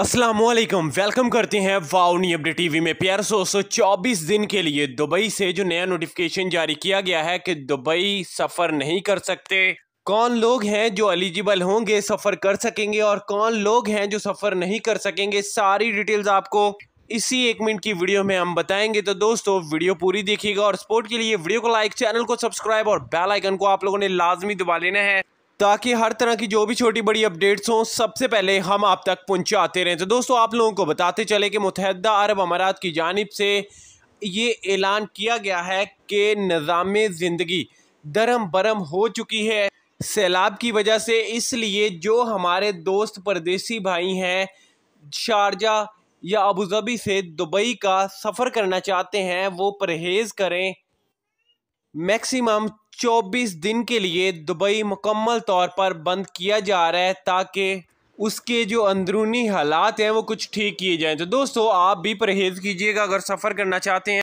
Aslam welcome करते हैं वाउनी update TV में प्यार दोस्तों 24 दिन के लिए दुबई से जो नया नोटिफिकेशन जारी किया गया है कि दुबई सफ़र नहीं कर सकते कौन लोग हैं जो एलिजिबल होंगे सफ़र कर सकेंगे और कौन लोग हैं जो सफ़र नहीं कर सकेंगे सारी डिटेल्स आपको इसी एक मिनट की वीडियो में हम बताएंगे तो दोस्तों वीडियो पूरी देखिएगा और सपोर्ट के लिए वीडियो को लाइक चैनल को सब्सक्राइब और बेल आइकन को आप लोगों ने लाजमी दबा लेना है ताकि हर तरह की जो भी छोटी बड़ी अपडेट्स हों सबसे पहले हम आप तक पहुँचाते रहें तो दोस्तों आप लोगों को बताते चले कि मुतहदा अरब अमारात की जानब से ये ऐलान किया गया है कि निज़ाम ज़िंदगी दरम बरम हो चुकी है सैलाब की वजह से इसलिए जो हमारे दोस्त परदेसी भाई हैं शारजा या अबूज़बी से दुबई का सफ़र करना चाहते हैं वो परहेज़ करें मैक्सिमम 24 दिन के लिए दुबई मुकम्मल तौर पर बंद किया जा रहा है ताकि उसके जो अंदरूनी हालात हैं वो कुछ ठीक किए जाएं तो दोस्तों आप भी परहेज़ कीजिएगा अगर सफ़र करना चाहते हैं